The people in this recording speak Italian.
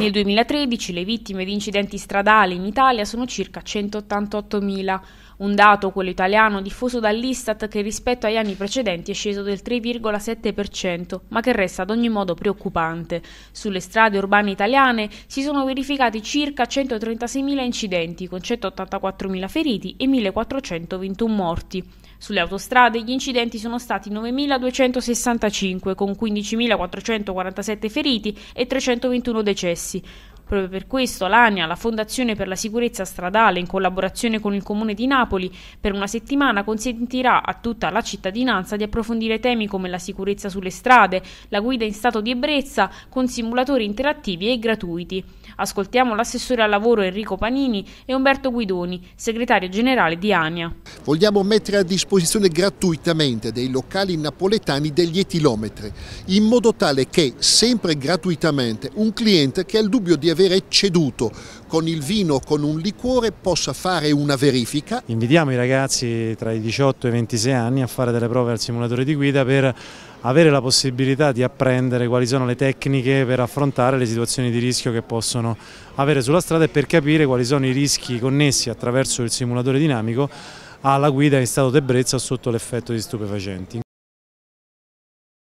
Nel 2013 le vittime di incidenti stradali in Italia sono circa 188.000, un dato, quello italiano, diffuso dall'Istat che rispetto agli anni precedenti è sceso del 3,7%, ma che resta ad ogni modo preoccupante. Sulle strade urbane italiane si sono verificati circa 136.000 incidenti, con 184.000 feriti e 1.421 morti. Sulle autostrade gli incidenti sono stati 9.265, con 15.447 feriti e 321 decessi stessi. Proprio per questo l'ANIA, la Fondazione per la Sicurezza Stradale, in collaborazione con il Comune di Napoli, per una settimana consentirà a tutta la cittadinanza di approfondire temi come la sicurezza sulle strade, la guida in stato di ebbrezza, con simulatori interattivi e gratuiti. Ascoltiamo l'assessore al lavoro Enrico Panini e Umberto Guidoni, segretario generale di ANIA. Vogliamo mettere a disposizione gratuitamente dei locali napoletani degli etilometri, in modo tale che, sempre gratuitamente, un cliente che ha il dubbio di aver ecceduto con il vino o con un liquore possa fare una verifica. Invitiamo i ragazzi tra i 18 e i 26 anni a fare delle prove al simulatore di guida per avere la possibilità di apprendere quali sono le tecniche per affrontare le situazioni di rischio che possono avere sulla strada e per capire quali sono i rischi connessi attraverso il simulatore dinamico alla guida in stato di ebbrezza sotto l'effetto di stupefacenti.